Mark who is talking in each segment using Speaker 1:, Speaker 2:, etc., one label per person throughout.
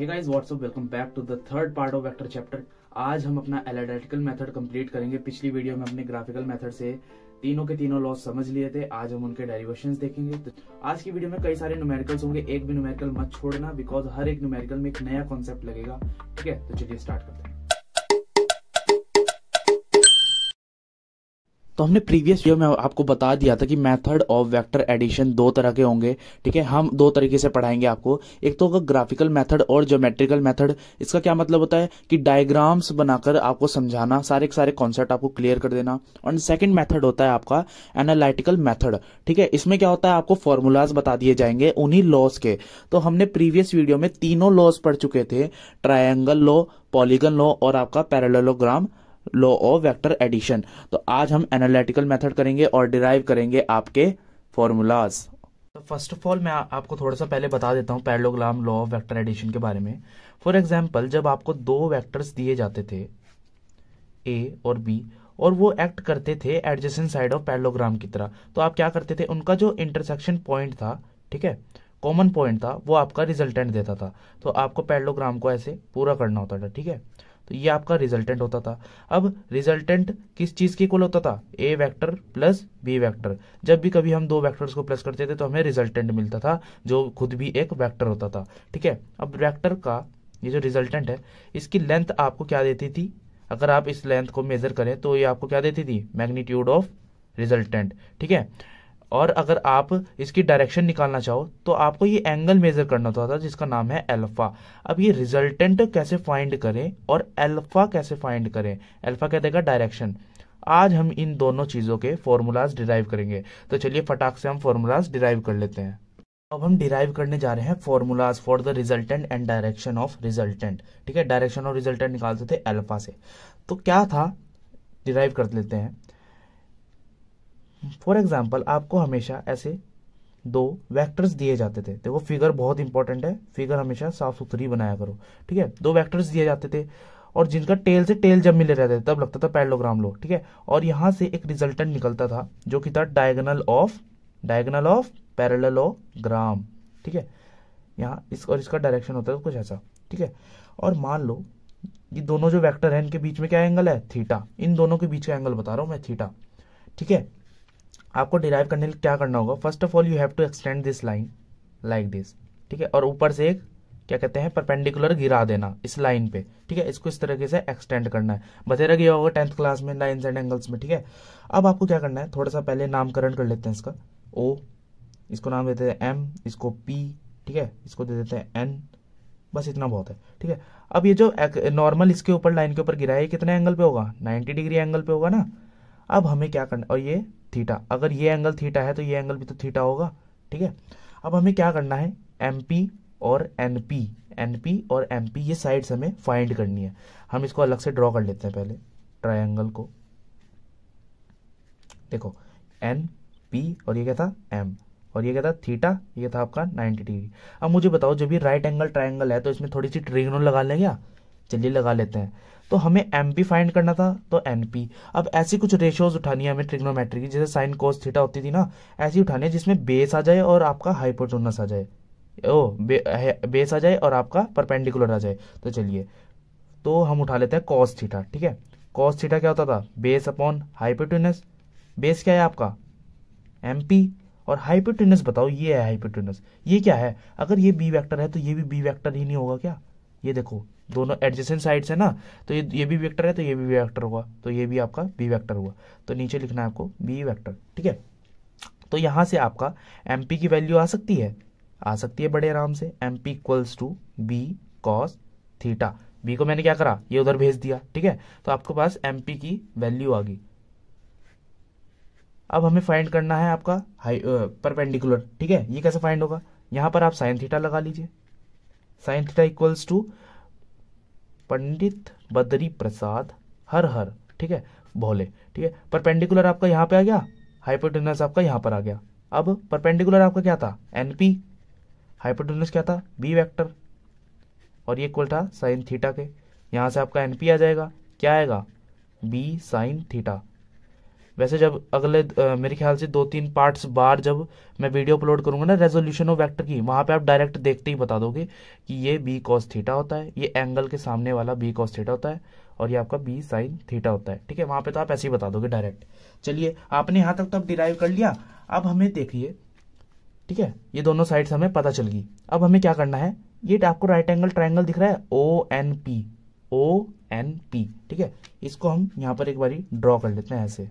Speaker 1: guys what's up welcome back to the third part of vector chapter आज हम अपना analytical method complete करेंगे पिछली वीडियो में अपने ग्राफिकल मेथड से तीनों के तीनों लॉस समझ लिए थे आज हम उनके डेरिवेशन देखेंगे तो आज की वीडियो में कई सारे न्यूमेरिकल्स होंगे एक भी न्यूमेरिकल मत छोड़ना बिकॉज हर एक न्यूमेरिकल में एक नया कॉन्सेप्ट लगेगा ठीक है तो चलिए स्टार्ट करते हैं तो हमने प्रीवियस वीडियो में आपको बता दिया था कि मेथड ऑफ वेक्टर एडिशन दो तरह के होंगे ठीक है हम दो तरीके से पढ़ाएंगे आपको एक तो होगा ग्राफिकल मेथड और ज्योमेट्रिकल मेथड इसका क्या मतलब होता है कि डायग्राम्स बनाकर आपको समझाना सारे सारे कॉन्सेप्ट आपको क्लियर कर देना और सेकंड मैथड होता है आपका एनालिटिकल मैथड ठीक है इसमें क्या होता है आपको फॉर्मूलाज बता दिए जाएंगे उन्हीं लॉस के तो हमने प्रीवियस वीडियो में तीनों लॉस पढ़ चुके थे ट्राइंगल लॉ पॉलीगन लॉ और आपका parallelogram law of vector addition तो आज हम एनालिटिकल मेथड करेंगे और डिराइव करेंगे आपके फॉर्मूलाज तो फर्स्ट ऑफ ऑल मैं आपको थोड़ा सा पहले बता देता हूँ parallelogram law of vector addition के बारे में फॉर एग्जाम्पल जब आपको दो वैक्टर्स दिए जाते थे ए और बी और वो एक्ट करते थे एडजेसेंट साइड ऑफ पैरलोग्राम की तरह तो आप क्या करते थे उनका जो इंटरसेक्शन पॉइंट था ठीक है कॉमन पॉइंट था वो आपका रिजल्टेंट देता था तो आपको पैरलोग्राम को ऐसे पूरा करना होता था ठीक है तो ये आपका रिजल्टेंट होता था अब रिजल्टेंट किस चीज़ के कुल होता था A vector plus B vector जब भी कभी हम दो वेक्टर्स को प्लस करते थे तो हमें रिजल्टेंट मिलता था जो खुद भी एक वेक्टर होता था ठीक है अब वेक्टर का ये जो रिजल्टेंट है इसकी लेंथ आपको क्या देती थी अगर आप इस लेंथ को मेजर करें तो ये आपको क्या देती थी मैग्नीट्यूड ऑफ रिजल्टेंट ठीक है और अगर आप इसकी डायरेक्शन निकालना चाहो तो आपको ये एंगल मेजर करना होता था जिसका नाम है अल्फा अब ये रिजल्टेंट कैसे फाइंड करें और अल्फा कैसे फाइंड करें अल्फा क्या देगा डायरेक्शन आज हम इन दोनों चीज़ों के फॉर्मूलाज डिराइव करेंगे तो चलिए फटाक से हम फॉर्मूलाज डिराइव कर लेते हैं अब हम डिराइव करने जा रहे हैं formulas for the resultant and direction of resultant ठीक है डायरेक्शन ऑफ रिजल्टेंट निकालते थे अल्फा से तो क्या था डिराइव कर लेते हैं फॉर एग्जाम्पल आपको हमेशा ऐसे दो वेक्टर्स दिए जाते थे देखो फिगर बहुत इंपॉर्टेंट है फिगर हमेशा साफ सुथरी बनाया करो ठीक है दो वेक्टर्स दिए जाते थे और जिनका टेल से टेल जब मिले रहते थे तब लगता था पैरलोग्राम लो ठीक है और यहां से एक रिजल्टेंट निकलता था जो कि था diagonal of diagonal of parallelogram ठीक है यहाँ इस और इसका डायरेक्शन होता था कुछ ऐसा ठीक है और मान लो ये दोनों जो वैक्टर है इनके बीच में क्या एंगल है थीटा इन दोनों के बीच का एंगल बता रहा हूँ मैं थीटा ठीक है आपको डिराइव करने के लिए क्या करना होगा first of all you have to extend this line like this ठीक है और ऊपर से एक क्या कहते हैं परपेंडिकुलर गिरा देना इस लाइन पे ठीक है इसको इस तरीके से एक्सटेंड करना है बतेरा गया होगा टेंथ क्लास में लाइन एंड एंगल्स में ठीक है अब आपको क्या करना है थोड़ा सा पहले नामकरण कर लेते हैं इसका ओ इसको नाम देते हैं एम इसको पी ठीक है इसको दे देते हैं एन बस इतना बहुत है ठीक है अब ये जो नॉर्मल इसके ऊपर लाइन के ऊपर गिरा है कितने एंगल पे होगा 90 डिग्री एंगल पे होगा ना अब हमें क्या करना और ये थीटा अगर ये एंगल थीटा है तो ये एंगल भी तो थीटा होगा ठीक है अब हमें क्या करना है एम और एन पी एन पी और एम पी ये साइड्स हमें फाइंड करनी है हम इसको अलग से ड्रॉ कर लेते हैं पहले ट्रायंगल को देखो एन पी और ये क्या था एम और ये क्या था थीटा ये था आपका 90 डिग्री अब मुझे बताओ जब ये राइट एंगल ट्रायंगल है तो इसमें थोड़ी सी ट्रिग्नो लगा लें क्या चलिए लगा लेते हैं तो हमें एम पी फाइंड करना था तो एन पी अब ऐसी कुछ रेशियोज उठानी है हमें ट्रिग्नोमेट्री की जैसे साइन कोस थीटा होती थी ना ऐसी उठानी है जिसमें बेस आ जाए और आपका हाइपोटोनस आ जाए ओ बे, बेस आ जाए और आपका परपेंडिकुलर आ जाए तो चलिए तो हम उठा लेते हैं कॉस थीटा ठीक है कॉस थीटा क्या होता था बेस अपॉन हाइपोटोनस बेस क्या है आपका एम पी और हाइपोटोनस बताओ ये है हाइपोटोनस ये क्या है अगर ये बी वेक्टर है तो ये भी बी वेक्टर ही नहीं होगा क्या ये देखो दोनों एडजेसेंट साइड्स है ना तो ये ये भी वेक्टर है तो ये भी वेक्टर होगा तो ये भी आपका बी वेक्टर होगा तो नीचे लिखना है आपको बी वेक्टर ठीक है तो यहाँ से आपका एम की वैल्यू आ सकती है आ सकती है बड़े आराम से M P equals to B cos theta B को मैंने क्या करा ये उधर भेज दिया ठीक है तो आपके पास एम पी की वैल्यू आ गई अब हमें फाइंड करना है आपका हाई परपेंडिकुलर ठीक है ये कैसे फाइंड होगा यहाँ पर आप साइन थीटा लगा लीजिए sine theta equals to Pandit Badri Prasad हर हर ठीक है भोले ठीक है परपेंडिकुलर आपका यहाँ पे आ गया हाइपोटेनस आपका यहाँ पर आ गया अब परपेंडिकुलर आपका क्या था एनपी हाइपोटेनस क्या था बी वेक्टर और ये इक्वल था साइन थीटा के यहाँ से आपका एनपी आ जाएगा क्या आएगा बी साइन थीटा वैसे जब अगले आ, मेरे ख्याल से दो तीन पार्ट्स बार जब मैं वीडियो अपलोड करूंगा ना रेजोल्यूशन ऑफ वेक्टर की वहां पे आप डायरेक्ट देखते ही बता दोगे कि ये बी कॉस थीटा होता है ये एंगल के सामने वाला बी कॉस थीटा होता है और ये आपका बी साइन थीटा होता है ठीक है वहां पे तो आप ऐसे ही बता दोगे डायरेक्ट चलिए आपने यहां तक तो आप डिराइव कर लिया अब हमें देखिए ठीक है ये दोनों साइड हमें पता चल गई अब हमें क्या करना है ये आपको राइट एंगल ट्राइंगल दिख रहा है O N P O N P ठीक है इसको हम यहाँ पर एक बारी ड्रॉ कर लेते हैं ऐसे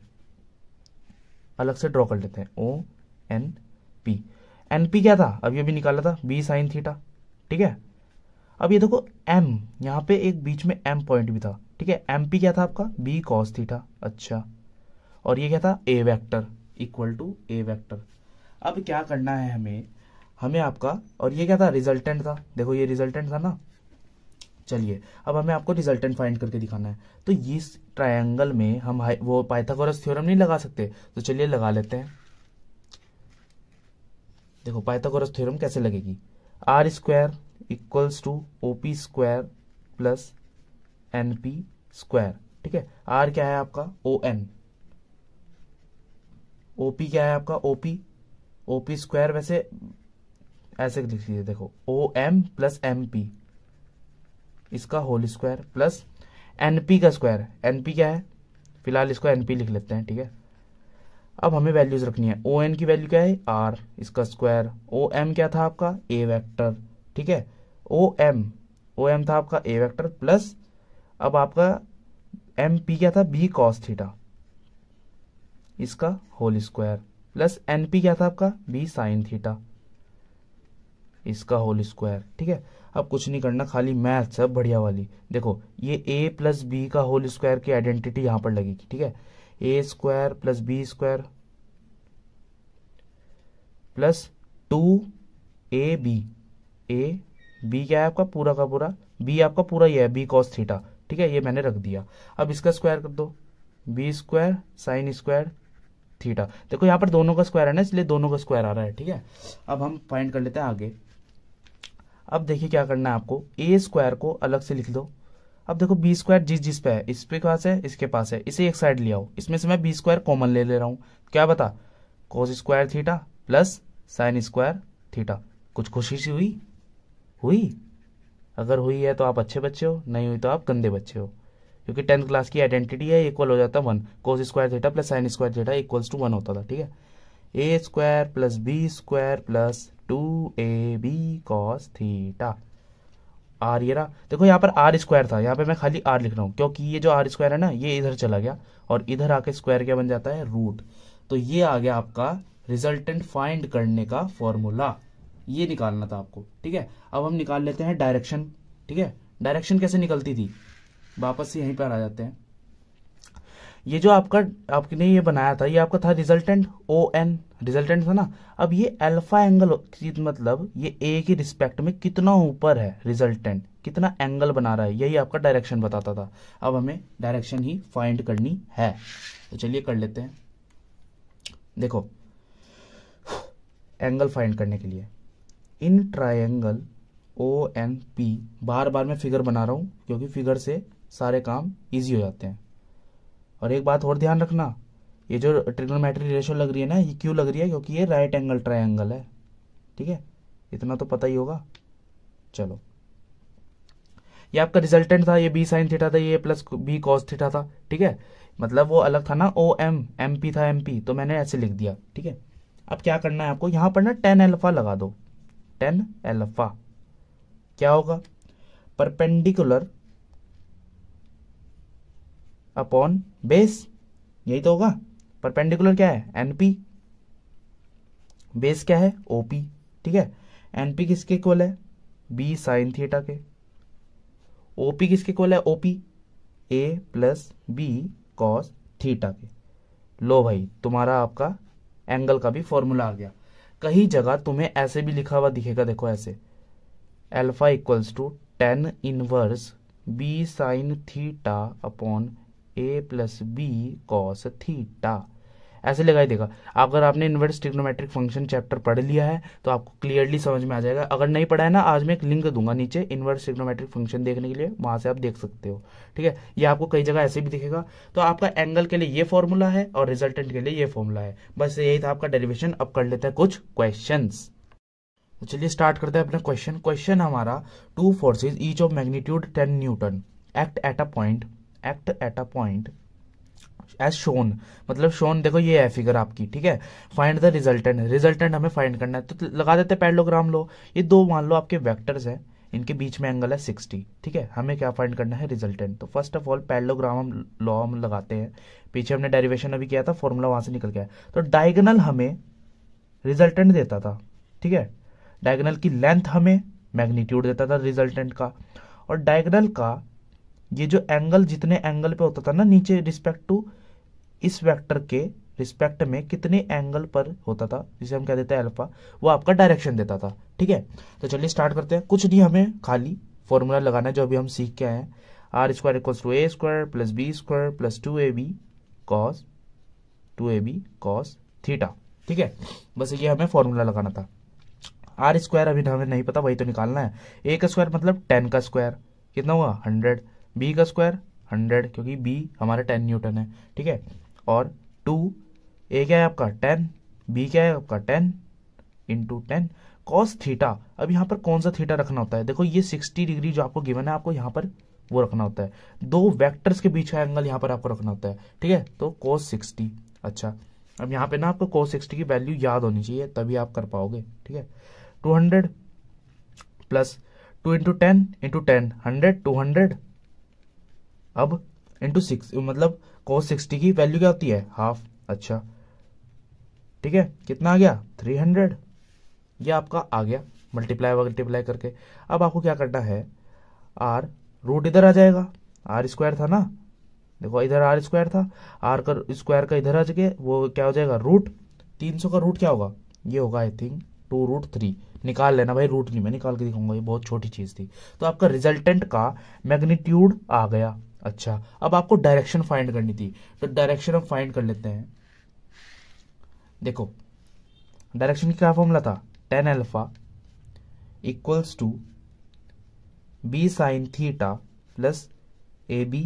Speaker 1: अलग से ड्रॉ कर लेते हैं O N P N P क्या था अभी अभी निकाला था बी साइन थीटा ठीक है अब ये देखो एम यहाँ पे एक बीच में एम पॉइंट भी था ठीक है एम पी क्या था आपका बी कॉस थीटा अच्छा और ये क्या था A vector equal to A vector अब क्या करना है हमें हमें आपका और ये क्या था रिजल्टेंट था देखो ये रिजल्टेंट था ना चलिए अब हमें आपको रिजल्टेंट फाइंड करके दिखाना है तो इस ट्रायंगल में हम वो पाइथागोरस थ्योरम नहीं लगा सकते तो चलिए लगा लेते हैं देखो पाइथागोरस थ्योरम कैसे लगेगी R square equals to O P square plus N P square ठीक है आर क्या है आपका ओ एन ओ पी क्या है आपका O P O P square वैसे ऐसे लिख लीजिए देखो O M plus M P इसका होल स्क्वायर प्लस एनपी का स्क्वायर एनपी क्या है फिलहाल इसको एनपी लिख लेते हैं ठीक है अब हमें वैल्यूज रखनी है ओ एन की वैल्यू क्या है आर इसका स्क्वायर ओ एम क्या था आपका ए वैक्टर ठीक है ओ एम ओ एम था आपका ए वैक्टर प्लस अब आपका एम पी क्या था बी कॉस थीटा इसका whole square plus N P क्या था आपका बी साइन थीटा इसका होल स्क्वायर ठीक है अब कुछ नहीं करना खाली मैथ्स है बढ़िया वाली देखो ये ए प्लस बी का होल स्क्वायर की आइडेंटिटी यहां पर लगेगी ठीक है A square plus B square plus two A B A B क्या है आपका पूरा का पूरा बी आपका पूरा ही है बी कॉस थीटा ठीक है ये मैंने रख दिया अब इसका स्क्वायर कर दो B square sine square theta देखो यहाँ पर दोनों का स्क्वायर है ना इसलिए दोनों का स्क्वायर आ रहा है ठीक है अब हम फाइंड कर लेते हैं आगे अब देखिए क्या करना है आपको ए स्क्वायर को अलग से लिख दो अब देखो बी स्क्वायर जिस जिस पे है इस पे पास है इसके पास है इसे एक साइड ले आओ इसमें से मैं बी स्क्वायर कॉमन ले ले रहा हूं क्या बता cos square theta plus sine square theta कुछ खुशी सी हुई हुई अगर हुई है तो आप अच्छे बच्चे हो नहीं हुई तो आप गंदे बच्चे हो क्योंकि टेंथ क्लास की आइडेंटिटी है इक्वल हो जाता है one cos square theta plus sine square theta equals to one होता था ठीक है A square plus B square plus two A B cos theta R ये रहा देखो यहाँ पर आर स्क्वायर था यहाँ पे मैं खाली आर लिख रहा हूँ क्योंकि ये जो आर स्क्वायर है ना ये इधर चला गया और इधर आके स्क्वायर क्या बन जाता है रूट तो ये आ गया आपका रिजल्टेंट फाइंड करने का फॉर्मूला ये निकालना था आपको ठीक है अब हम निकाल लेते हैं डायरेक्शन ठीक है डायरेक्शन कैसे निकलती थी वापस यहीं पर आ जाते हैं ये जो आपका आपने ये बनाया था ये आपका था रिजल्टेंट ओ एन रिजल्टेंट था ना अब ये अल्फा एंगल मतलब ये ए की रिस्पेक्ट में कितना ऊपर है रिजल्टेंट कितना एंगल बना रहा है यही आपका डायरेक्शन बताता था अब हमें डायरेक्शन ही फाइंड करनी है तो चलिए कर लेते हैं देखो एंगल फाइंड करने के लिए in triangle O N P बार बार मैं फिगर बना रहा हूँ क्योंकि फिगर से सारे काम इजी हो जाते हैं और एक बात और ध्यान रखना ये जो ट्रिग्नोमेट्री रेशो लग रही है ना ये e क्यों लग रही है क्योंकि ये राइट एंगल ट्राइंगल है ठीक है इतना तो पता ही होगा चलो ये आपका रिजल्टेंट था ये बी साइन थीटा था ये प्लस बी कॉस थीटा था ठीक है मतलब वो अलग था ना ओ एम एम पी था एम पी तो मैंने ऐसे लिख दिया ठीक है अब क्या करना है आपको यहां पर ना टेन एल्फा लगा दो टेन एल्फा क्या होगा परपेंडिकुलर अपॉन बेस यही तो होगा परपेंडिकुलर क्या है एनपी बेस क्या है ओपी ठीक है एनपी किसके इक्वल है बी साइन थिएटा के ओपी किसके इक्वल है OP A plus B cos theta के लो भाई तुम्हारा आपका एंगल का भी फॉर्मूला आ गया कहीं जगह तुम्हें ऐसे भी लिखा हुआ दिखेगा देखो ऐसे alpha equals to tan inverse B sign theta upon A plus B cos theta ऐसे लगा ही देगा अगर आपने इन्वर्स ट्रिग्नोमेट्रिक फंक्शन चैप्टर पढ़ लिया है तो आपको क्लियरली समझ में आ जाएगा अगर नहीं पढ़ा है ना आज मैं एक लिंक दूंगा नीचे इन्वर्स ट्रिग्नोमेट्रिक फंक्शन देखने के लिए वहां से आप देख सकते हो ठीक है ये आपको कई जगह ऐसे भी दिखेगा तो आपका एंगल के लिए ये फॉर्मूला है और रिजल्टेंट के लिए ये फॉर्मूला है बस यही था आपका डेरिवेशन अब कर लेते हैं कुछ क्वेश्चन तो चलिए स्टार्ट करते हैं अपना क्वेश्चन क्वेश्चन हमारा two forces each of magnitude ten newton act at a point act at a point as shown मतलब शोन देखो ये है फिगर आपकी ठीक है फाइंड द रिजल्टेंट रिजल्टेंट हमें फाइंड करना है तो लगा देते पैडलोग्राम लो ये दो मान लो आपके वैक्टर्स हैं इनके बीच में एंगल है सिक्सटी ठीक है हमें क्या फाइंड करना है रिजल्टेंट तो फर्स्ट ऑफ ऑल पेडलोग्राम हम लॉ हम लगाते हैं पीछे हमने डेरिवेशन अभी किया था फॉर्मूला वहां से निकल गया तो डायगनल हमें रिजल्टेंट देता था ठीक है डायगनल की लेंथ हमें मैग्नीट्यूड देता था रिजल्टेंट का और डायगनल का ये जो एंगल जितने एंगल पे होता था ना नीचे रिस्पेक्ट टू इस वेक्टर के रिस्पेक्ट में कितने एंगल पर होता था जिसे हम कह देते हैं अल्फा वो आपका डायरेक्शन देता था ठीक है तो चलिए स्टार्ट करते हैं कुछ नहीं हमें खाली फॉर्मूला लगाना है जो अभी हम सीख के आए हैं R square equals to A square plus B square plus two A B cos two A B cos theta ठीक है बस ये हमें फॉर्मूला लगाना था आर स्क्वायर अभी हमें नहीं पता वही तो निकालना है ए का स्क्वायर मतलब टेन का स्क्वायर कितना हुआ हंड्रेड बी का स्क्वायर हंड्रेड क्योंकि बी हमारे टेन न्यूटन है ठीक है और टू ए क्या है आपका टेन बी क्या है आपका ten into ten cos theta अब यहाँ पर कौन सा थीटा रखना होता है देखो ये सिक्सटी डिग्री जो आपको गिवन है आपको यहाँ पर वो रखना होता है दो वेक्टर्स के बीच का एंगल यहाँ पर आपको रखना होता है ठीक है तो कॉस सिक्सटी अच्छा अब यहाँ पे ना आपको कॉस सिक्सटी की वैल्यू याद होनी चाहिए तभी आप कर पाओगे ठीक है two hundred plus two into ten into ten hundred two hundred अब इंटू सिक्स मतलब कोस सिक्सटी की वैल्यू क्या होती है हाफ अच्छा ठीक है कितना आ गया थ्री हंड्रेड ये आपका आ गया मल्टीप्लाई मल्टीप्लाई करके अब आपको क्या करना है आर रूट इधर आ जाएगा आर स्क्वायर था ना देखो इधर आर स्क्वायर था आर का स्क्वायर का इधर आ जाए वो क्या हो जाएगा रूट तीन सौ का रूट क्या होगा ये होगा I think two root three निकाल लेना भाई रूट नहीं मैं निकाल के दिखाऊंगा ये बहुत छोटी चीज़ थी तो आपका रिजल्टेंट का मैग्नीट्यूड आ गया अच्छा अब आपको डायरेक्शन फाइंड करनी थी तो डायरेक्शन हम फाइंड कर लेते हैं देखो डायरेक्शन की क्या फॉर्मूला था tan alpha equals to B sign theta plus A B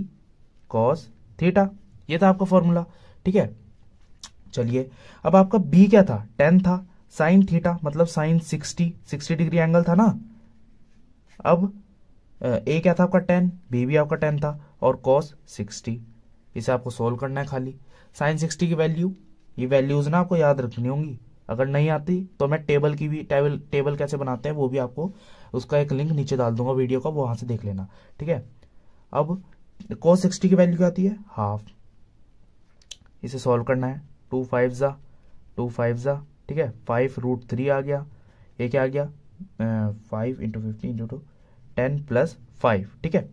Speaker 1: cos theta ये था आपका फॉर्मूला ठीक है चलिए अब आपका बी क्या था टेन था साइन थीटा मतलब sin sixty sixty degree angle था ना अब ए क्या था आपका टेन बी भी आपका टेन था और कॉस सिक्सटी इसे आपको सोल्व करना है खाली साइन सिक्सटी की वैल्यू ये वैल्यूज ना आपको याद रखनी होंगी अगर नहीं आती तो मैं टेबल की भी टेबल टेबल कैसे बनाते हैं वो भी आपको उसका एक लिंक नीचे डाल दूंगा वीडियो का वहां से देख लेना ठीक है अब कॉस सिक्सटी की वैल्यू क्या आती है हाफ इसे सॉल्व करना है टू फाइव ज़ा टू फाइव ज़ा ठीक है फाइव रूट थ्री आ गया ये क्या आ गया five into fifty into two ten plus five ठीक है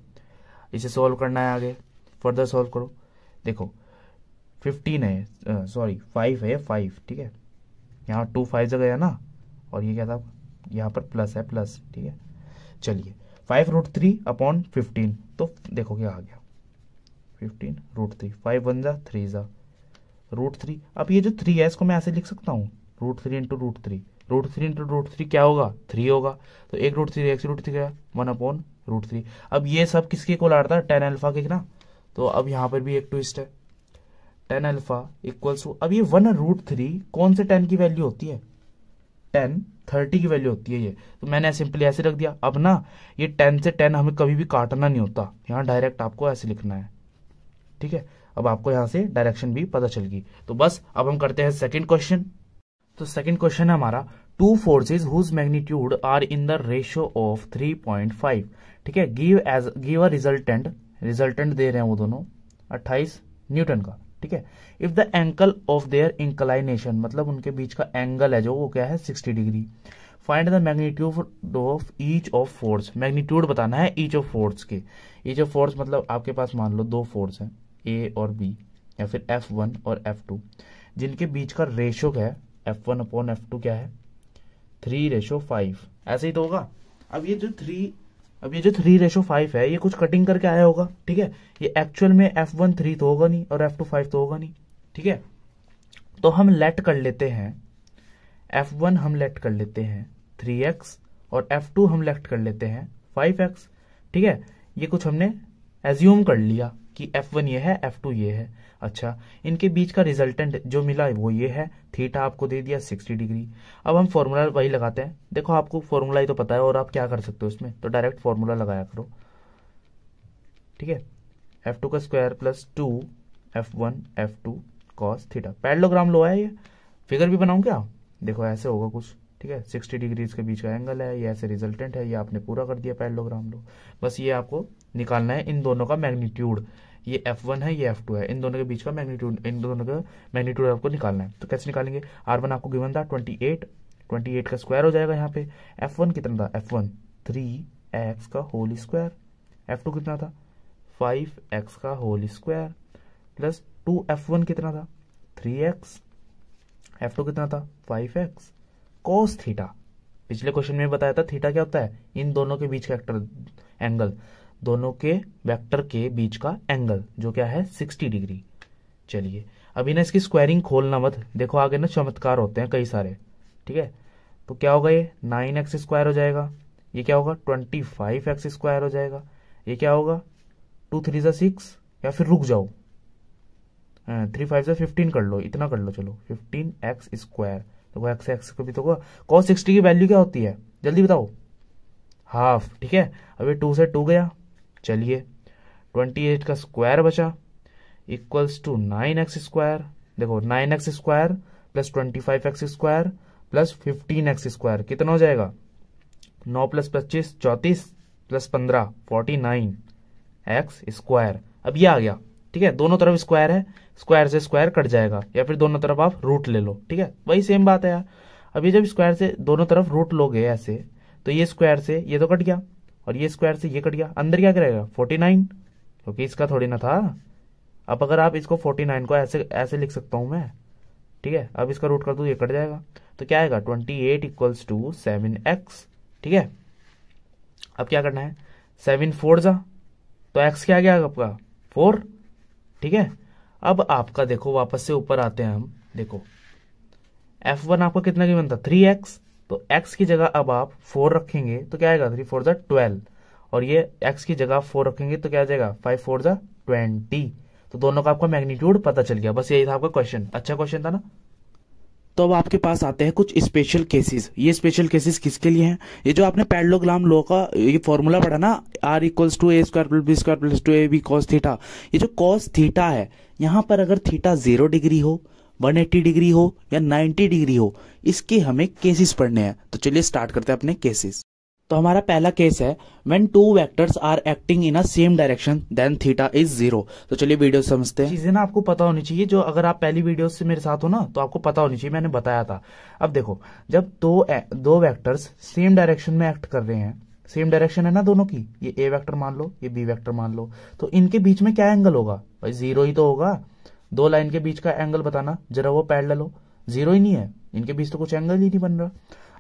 Speaker 1: इसे सॉल्व करना है आगे फर्दर सॉल्व करो देखो फिफ्टीन है सॉरी फाइव है फाइव ठीक है यहाँ टू फाइव जगह है ना और ये क्या था यहाँ पर प्लस है प्लस ठीक है चलिए five root three upon fifteen तो देखो क्या आ गया fifteen root three five one जा थ्री जा रूट थ्री अब ये जो थ्री है इसको मैं ऐसे लिख सकता हूँ root three into root three root three into root three क्या होगा थ्री होगा तो एक root three X root three गया वन अपॉन रूट थ्री अब ये सब किसके इक्वल आ रहा था टेन अल्फा के ना तो अब यहाँ पर भी एक ट्विस्ट है टेन अल्फा इक्वल्स अब ये वन रूट थ्री कौन से टेन की वैल्यू होती है टेन थर्टी की वैल्यू होती है ये तो मैंने सिंपली ऐसे रख दिया अब ना ये टेन से टेन हमें कभी भी काटना नहीं होता यहाँ डायरेक्ट आपको ऐसे लिखना है ठीक है अब आपको यहाँ से डायरेक्शन भी पता चल गई तो बस अब हम करते हैं सेकेंड क्वेश्चन तो सेकंड क्वेश्चन है हमारा two forces whose magnitude are in the ratio of 3.5 ठीक है give as give a resultant resultant दे रहे हैं वो दोनों 28 न्यूटन का ठीक है if the angle of their inclination मतलब उनके बीच का एंगल है जो वो क्या है 60 degree find the magnitude of each of force magnitude बताना है ईच ऑफ फोर्स के ईच ऑफ फोर्स मतलब आपके पास मान लो दो फोर्स है ए और बी या फिर एफ वन और एफ टू जिनके बीच का रेशो क्या है F one upon F two क्या है थ्री रेशो फाइव ऐसे ही तो होगा अब ये जो थ्री अब ये जो थ्री रेशो फाइव है ये कुछ कटिंग करके आया होगा ठीक है ये एक्चुअल में एफ वन थ्री तो होगा नहीं और एफ टू फाइव तो होगा नहीं ठीक है तो हम लेट कर लेते हैं एफ वन हम लेट कर लेते हैं थ्री एक्स और एफ टू हम लेट कर लेते हैं फाइव एक्स ठीक है ये कुछ हमने एज्यूम कर लिया कि F1 ये है F2 ये है अच्छा इनके बीच का रिजल्टेंट जो मिला वो ये है थीटा आपको दे दिया 60 डिग्री अब हम फॉर्मूला वही लगाते हैं देखो आपको फॉर्मूला ही तो पता है और आप क्या कर सकते हो इसमें तो डायरेक्ट फॉर्मूला लगाया करो ठीक है एफ टू का square plus two F one F two cos theta parallelogram लो है ये फिगर भी बनाऊँ क्या देखो ऐसे होगा कुछ ठीक है सिक्सटी डिग्रीज के बीच का एंगल है ये ऐसे रिजल्टेंट है ये आपने पूरा कर दिया पैरलोग्राम लो बस ये आपको निकालना है इन दोनों का मैग्नीट्यूड ये F1 है ये F2 है इन दोनों के बीच का मैग्नीट्यूड इन दोनों का मैग्नीट्यूड आपको निकालना है तो कैसे निकालेंगे R1 आपको गिवन था 28 28 का स्क्वायर हो जाएगा यहाँ पे F1 कितना था F1 3x एक्स का होल स्क्वायर F2 कितना था 5x का whole square plus two F कितना था 3x F2 कितना था 5x एक्स कॉस थीटा पिछले क्वेश्चन में बताया था थीटा क्या होता है इन दोनों के बीच का एक्टर एंगल दोनों के वेक्टर के बीच का एंगल जो क्या है 60 डिग्री चलिए अभी ना इसकी स्क्वायरिंग खोलना मत देखो आगे ना चमत्कार होते हैं कई सारे ठीक है तो क्या होगा ये नाइन एक्स स्क्वायर हो जाएगा ये क्या होगा ट्वेंटी फाइव एक्स स्क्वायर हो जाएगा ये क्या होगा टू थ्री ज़ा सिक्स या फिर रुक जाओ थ्री फाइव से फिफ्टीन कर लो इतना कर लो चलो फिफ्टीन एक्स स्क्वायर देखो एक्स एक्स को भी तो कॉस सिक्सटी की वैल्यू क्या होती है जल्दी बताओ हाफ ठीक है अभी टू से टू गया चलिए ट्वेंटी एट का स्क्वायर बचा equals to nine X square देखो nine X square plus twenty five X square plus fifteen X square कितना हो जाएगा नौ प्लस पच्चीस चौंतीस प्लस पंद्रह फोर्टी नाइन एक्स स्क्वायर अब ये आ गया ठीक है दोनों तरफ स्क्वायर है स्क्वायर से स्क्वायर कट जाएगा या फिर दोनों तरफ आप रूट ले लो ठीक है वही सेम बात है यार अभी जब स्क्वायर से दोनों तरफ रूट लोगे ऐसे तो ये स्क्वायर से ये तो कट गया और ये स्क्वायर से ये कट गया अंदर क्या करेगा फोर्टी नाइन क्योंकि इसका थोड़ी ना था अब अगर आप इसको फोर्टी नाइन को ऐसे ऐसे लिख सकता हूँ मैं ठीक है अब इसका रूट कर दू ये कट जाएगा तो क्या आएगा twenty eight equals to seven X ठीक है अब क्या करना है सेवन फोर जा तो एक्स क्या आ गया आपका फोर ठीक है अब आपका देखो वापस से ऊपर आते हैं हम देखो एफ वन आपका कितना की बनता थ्री एक्स तो एक्स की जगह अब आप फोर रखेंगे तो क्या आएगा थ्री फोर जा ट्वेल्व और ये एक्स की जगह आप फोर रखेंगे तो क्या आ जाएगा फाइव फोर जा ट्वेंटी तो दोनों का आपका मैग्नीट्यूड पता चल गया बस यही था आपका क्वेश्चन अच्छा क्वेश्चन था ना तो अब आपके पास आते हैं कुछ स्पेशल केसेस ये स्पेशल केसेस किसके लिए हैं ये जो आपने पैडलोग्राम लो का ये फॉर्मूला पढ़ा ना R equals to A square plus B square plus two A B cos theta ये जो कॉस थीटा है यहाँ पर अगर थीटा जीरो डिग्री हो 180 डिग्री हो या 90 डिग्री हो इसके हमें केसेस पढ़ने हैं तो चलिए स्टार्ट करते हैं अपने केसेस तो हमारा पहला केस है when two vectors are acting in a same direction then theta is zero तो चलिए वीडियो समझते हैं चीजें ना आपको पता होनी चाहिए जो अगर आप पहली वीडियो से मेरे साथ हो ना तो आपको पता होनी चाहिए मैंने बताया था अब देखो जब दो दो वेक्टर्स सेम डायरेक्शन में एक्ट कर रहे हैं सेम डायरेक्शन है ना दोनों की ये ए वैक्टर मान लो ये बी वैक्टर मान लो तो इनके बीच में क्या एंगल होगा भाई जीरो ही तो होगा दो लाइन के बीच का एंगल बताना जरा वो ले लो जीरो ही नहीं है इनके बीच तो कुछ एंगल ही नहीं बन रहा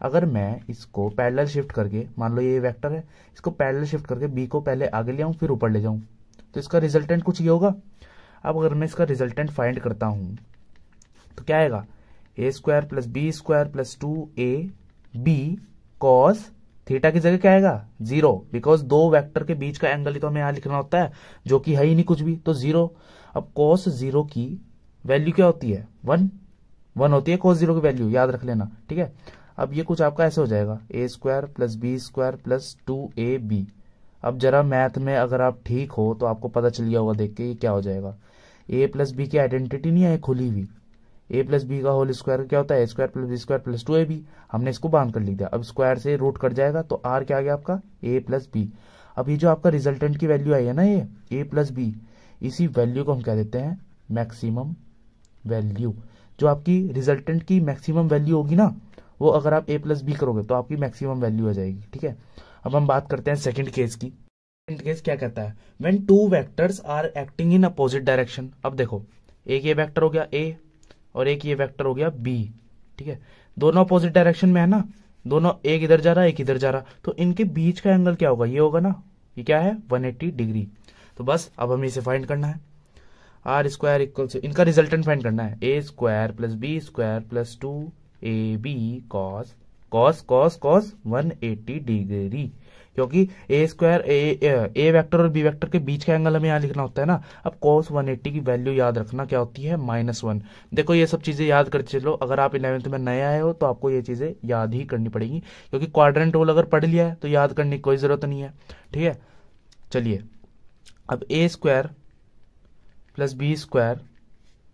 Speaker 1: अगर मैं इसको पैरेलल शिफ्ट करके मान लो ये वेक्टर है इसको पैरेलल शिफ्ट करके बी को पहले आगे ले आऊं फिर ऊपर ले जाऊं तो इसका रिजल्टेंट कुछ ये होगा अब अगर मैं इसका रिजल्टेंट फाइंड करता हूं तो क्या आएगा A square plus B square plus two A B cos theta की जगह क्या आएगा जीरो बिकॉज दो वैक्टर के बीच का एंगल ही तो हमें यहां लिखना होता है जो कि है ही नहीं कुछ भी तो जीरो अब कॉस जीरो की वैल्यू क्या होती है वन वन होती है कॉस जीरो की वैल्यू याद रख लेना ठीक है अब ये कुछ आपका ऐसे हो जाएगा A square plus B square plus two A B अब जरा मैथ में अगर आप ठीक हो तो आपको पता चल गया होगा देख के ये क्या हो जाएगा ए प्लस बी की आइडेंटिटी नहीं है खुली हुई ए प्लस बी का होल स्क्वायर क्या होता है A square plus B square plus two A B हमने इसको बांध कर लिख दिया अब स्क्वायर से रूट कट जाएगा तो आर क्या आ गया आपका ए प्लस बी अब ये जो आपका रिजल्टेंट की वैल्यू आई है ना ये ए प्लस बी इसी वैल्यू को हम क्या देते हैं मैक्सिमम वैल्यू जो आपकी रिजल्टेंट की मैक्सिमम वैल्यू होगी ना वो अगर आप ए प्लस बी करोगे तो आपकी मैक्सिमम वैल्यू आ जाएगी ठीक है अब हम बात करते हैं सेकंड केस की सेकंड केस क्या कहता है when two vectors are acting in opposite direction अब देखो एक ये वेक्टर हो गया ए और एक ये वेक्टर हो गया बी ठीक है दोनों अपोजिट डायरेक्शन में है ना दोनों एक इधर जा रहा है एक इधर जा रहा तो इनके बीच का एंगल क्या होगा ये होगा ना ये क्या है वन डिग्री तो बस अब हमें इसे फाइंड करना है आर स्क्वायर इक्वल से इनका रिजल्टेंट फाइंड करना है A square plus B square plus two A B cos cos cos cos 180 degree क्योंकि A square A A vector और बी वेक्टर के बीच का एंगल हमें यहाँ लिखना होता है ना अब कॉस 180 की वैल्यू याद रखना क्या होती है माइनस वन देखो ये सब चीज़ें याद कर चलो अगर आप इलेवेंथ में नए आए हो तो आपको ये चीज़ें याद ही करनी पड़ेगी क्योंकि क्वाड्रेंट रोल अगर पढ़ लिया है तो याद करने की कोई ज़रूरत नहीं है ठीक है चलिए अब A square plus B square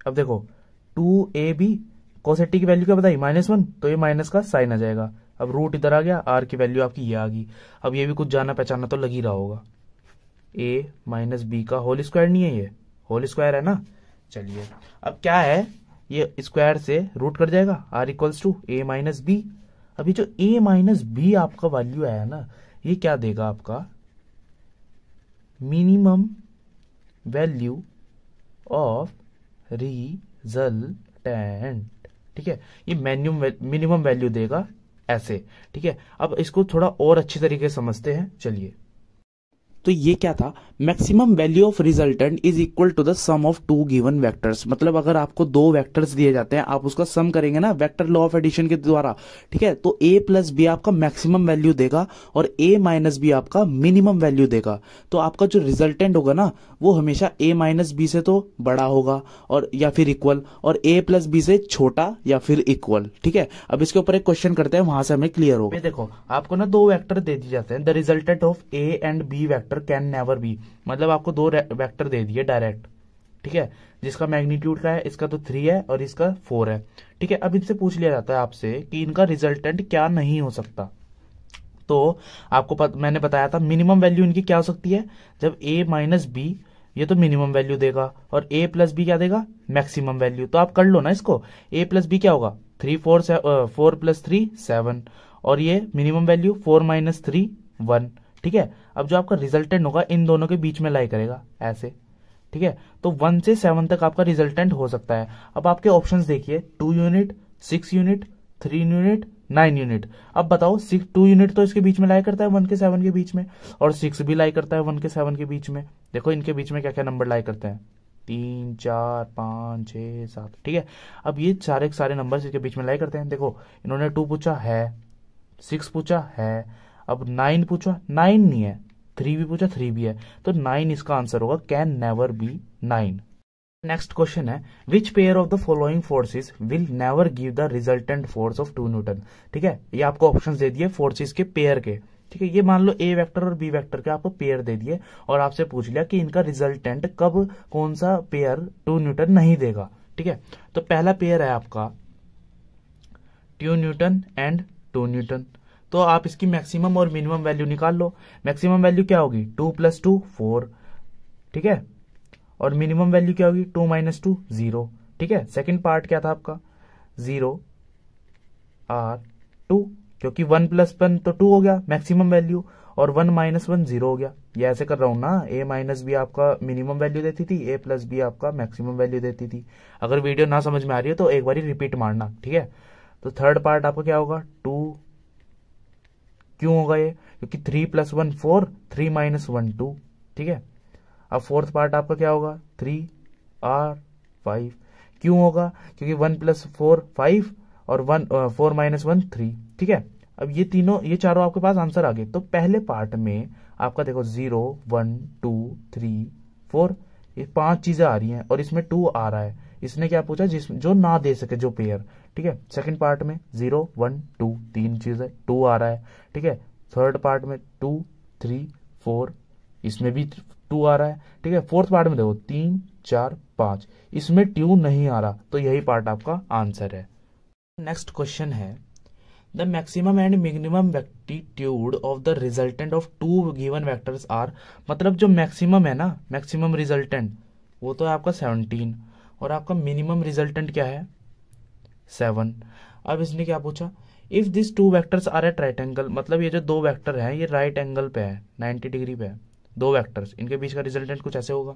Speaker 1: अब देखो टू ए बी कॉसेटी की वैल्यू क्या बताई माइनस वन तो ये माइनस का साइन आ जाएगा अब रूट इधर आ गया आर की वैल्यू आपकी ये आ गई अब ये भी कुछ जाना पहचाना तो लग ही रहा होगा ए माइनस बी का होल स्क्वायर नहीं है ये होल स्क्वायर है ना चलिए अब क्या है ये स्क्वायर से रूट कर जाएगा R equals to A minus B अभी जो ए माइनस बी आपका वैल्यू आया ना ये क्या देगा आपका मिनिमम वैल्यू ऑफ रिजल्टेंट ठीक है ये मिनिमम मिनिमम वैल्यू देगा ऐसे ठीक है अब इसको थोड़ा और अच्छे तरीके समझते हैं चलिए तो ये क्या था maximum value of resultant is equal to the sum of two given vectors मतलब अगर आपको दो वेक्टर्स दिए जाते हैं आप उसका सम करेंगे ना वेक्टर लॉ ऑफ एडिशन के द्वारा ठीक है तो ए प्लस बी आपका मैक्सिमम वैल्यू देगा और ए माइनस बी आपका मिनिमम वैल्यू देगा तो आपका जो रिजल्टेंट होगा ना वो हमेशा ए माइनस बी से तो बड़ा होगा और या फिर इक्वल और ए प्लस बी से छोटा या फिर इक्वल ठीक है अब इसके ऊपर एक क्वेश्चन करते हैं वहां से हमें क्लियर होगा देखो आपको ना दो वैक्टर दे दिए जाते हैं the resultant of A and B vector vector can never be मतलब आपको दो वेक्टर दे दिए डायरेक्ट ठीक है जिसका मैग्नीट्यूड का है इसका तो थ्री है और इसका फोर है ठीक है अब इनसे पूछ लिया जाता है आपसे कि इनका रिजल्टेंट क्या नहीं हो सकता तो आपको पत, मैंने बताया था मिनिमम वैल्यू इनकी क्या हो सकती है जब ए माइनस बी ये तो मिनिमम वैल्यू देगा और ए प्लस बी क्या देगा मैक्सिमम वैल्यू तो आप कर लो ना इसको ए प्लस बी क्या होगा three four four plus three seven और ये minimum value four minus three one ठीक है अब जो आपका रिजल्टेंट होगा इन दोनों के बीच में लाई करेगा ऐसे ठीक है तो वन से सेवन तक आपका रिजल्टेंट हो सकता है अब आपके ऑप्शन देखिए two unit six unit three unit nine unit अब बताओ सिक्स टू यूनिट तो इसके बीच में लाई करता है वन के सेवन के बीच में और सिक्स भी लाई करता है वन के सेवन के बीच में देखो इनके बीच में क्या क्या नंबर लाई करते हैं तीन चार पांच छह सात ठीक है अब ये सारे सारे नंबर इसके बीच में लाई करते हैं देखो इन्होंने टू पूछा है सिक्स पूछा है अब नाइन पूछा नाइन नहीं है थ्री भी पूछा थ्री भी है तो नाइन इसका आंसर होगा can never be nine next question है which pair of the following forces will never give the resultant force of two newton ठीक है ये आपको ऑप्शन दे दिए फोर्सेस के पेयर के ठीक है ये मान लो ए वेक्टर और बी वेक्टर के आपको पेयर दे दिए और आपसे पूछ लिया कि इनका रिजल्टेंट कब कौन सा पेयर टू न्यूटन नहीं देगा ठीक है तो पहला पेयर है आपका two newton and two newton तो आप इसकी मैक्सिमम और मिनिमम वैल्यू निकाल लो मैक्सिमम वैल्यू क्या होगी टू प्लस टू फोर ठीक है और मिनिमम वैल्यू क्या होगी टू माइनस टू जीरो ठीक है सेकेंड पार्ट क्या था आपका जीरो आर टू क्योंकि वन प्लस वन तो टू हो गया मैक्सिमम वैल्यू और वन माइनस वन जीरो हो गया ये ऐसे कर रहा हूं ना ए माइनस बी आपका मिनिमम वैल्यू देती थी ए प्लस बी आपका मैक्सिमम वैल्यू देती थी अगर वीडियो ना समझ में आ रही है तो एक बार रिपीट मारना ठीक है तो थर्ड पार्ट आपका क्या होगा टू क्यों होगा ये क्योंकि three plus one four three minus one two ठीक है अब फोर्थ पार्ट आपका क्या होगा थ्री आर फाइव क्यों होगा क्योंकि वन प्लस फोर फाइव और one four minus one three ठीक है अब ये तीनों ये चारों आपके पास आंसर आ गए तो पहले पार्ट में आपका देखो zero one two three four ये पांच चीजें आ रही हैं और इसमें टू आ रहा है इसने क्या पूछा जिस जो ना दे सके जो पेयर ठीक है सेकेंड पार्ट में जीरो वन टू तीन चीज़ है टू आ रहा है ठीक है थर्ड पार्ट में टू थ्री फोर इसमें भी टू आ रहा है ठीक है फोर्थ पार्ट में देखो तीन चार पांच इसमें ट्यू नहीं आ रहा तो यही पार्ट आपका आंसर है नेक्स्ट क्वेश्चन है the maximum and minimum magnitude of the resultant of two given vectors are मतलब जो मैक्सिमम है ना मैक्सिमम रिजल्टेंट वो तो है आपका सेवनटीन और आपका मिनिमम रिजल्टेंट क्या है सेवन अब इसने क्या पूछा if this two vectors are at right angle मतलब ये जो दो वैक्टर हैं ये राइट right एंगल पे है नाइन्टी डिग्री पे है दो वैक्टर्स इनके बीच का रिजल्टेंट कुछ ऐसे होगा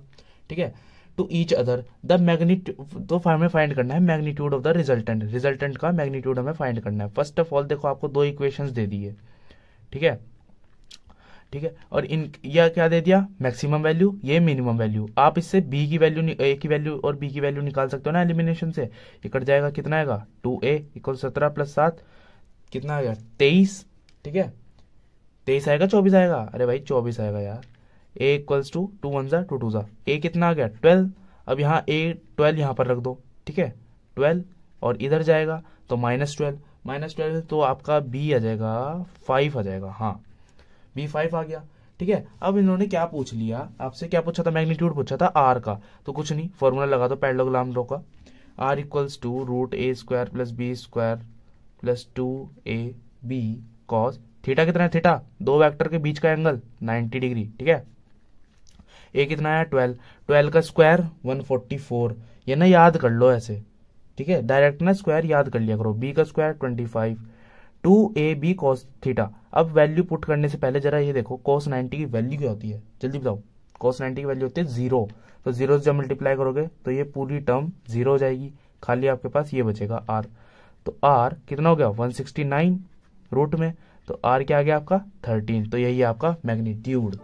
Speaker 1: ठीक है to each other the magnitude तो हमें फाइंड करना है magnitude of the resultant resultant का मैग्नीट्यूड हमें फाइंड करना है फर्स्ट ऑफ ऑल देखो आपको दो इक्वेशंस दे दिए ठीक है ठीक है और इन यह क्या दे दिया मैक्सिमम वैल्यू ये मिनिमम वैल्यू आप इससे बी की वैल्यू ए की वैल्यू और बी की वैल्यू निकाल सकते हो ना एलिमिनेशन से ये कट जाएगा कितना आएगा टू ए इक्वल सत्रह प्लस सात कितना आएगा तेईस ठीक है तेईस आएगा चौबीस आएगा अरे भाई चौबीस आएगा यार A equals to two one ज़ा टू टू ज़ा ए कितना आ गया ट्वेल्व अब यहाँ ए ट्वेल्व यहाँ पर रख दो ठीक है ट्वेल्व और इधर जाएगा तो माइनस ट्वेल्व माइनस ट्वेल्व तो आपका बी आ जाएगा फाइव आ जाएगा हाँ बी फाइव आ गया ठीक है अब इन्होंने क्या पूछ लिया आपसे क्या पूछा था मैग्नीट्यूड पूछा था आर का तो कुछ नहीं फॉर्मूला लगा दो लाम लो का R equals to root A square plus B square plus two A B cos theta कितना है थीटा दो वेक्टर के बीच का एंगल नाइन्टी डिग्री ठीक है ए कितना है ट्वेल्व ट्वेल्व का स्क्वायर फोर ये ना याद कर लो ऐसे ठीक है डायरेक्ट ना स्क्वायर याद कर लिया करो बी का square five two A B cos theta अब वैल्यू पुट करने से पहले जरा ये देखो कॉस नाइनटी की वैल्यू क्या होती है जल्दी बताओ कॉस नाइनटी की वैल्यू होती है जीरो तो जीरो से जब मल्टीप्लाई करोगे तो ये पूरी टर्म जीरो हो जाएगी खाली आपके पास ये बचेगा आर तो आर कितना हो गया वन सिक्सटी नाइन रूट में तो आर क्या आ गया आपका थर्टीन तो यही आपका मैग्नीट्यूड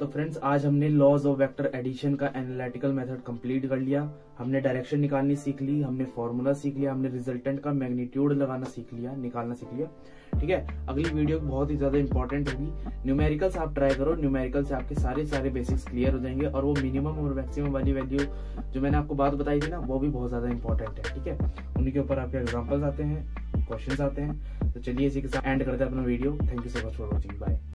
Speaker 1: तो फ्रेंड्स आज हमने लॉज ऑफ वेक्टर एडिशन का एनालिटिकल मेथड कंप्लीट कर लिया हमने डायरेक्शन निकालनी सीख ली हमने फॉर्मूला सीख लिया हमने रिजल्टेंट का मैग्नीट्यूड लगाना सीख लिया निकालना सीख लिया ठीक है अगली वीडियो बहुत ही ज्यादा इंपॉर्टेंट होगी न्यूमेरिकल्स आप ट्राई करो न्यूमेरिकल से आपके सारे सारे बेसिक्स क्लियर हो जाएंगे और वो मिनिमम और मैक्सिमम वाली वैल्यू जो मैंने आपको बात बताई थी ना वो भी बहुत ज्यादा इंपॉर्टेंट है ठीक है उनके ऊपर आपके एग्जाम्पल्स आते हैं क्वेश्चन आते हैं तो चलिए इसी के साथ एंड करते हैं अपना video thank you so much for watching bye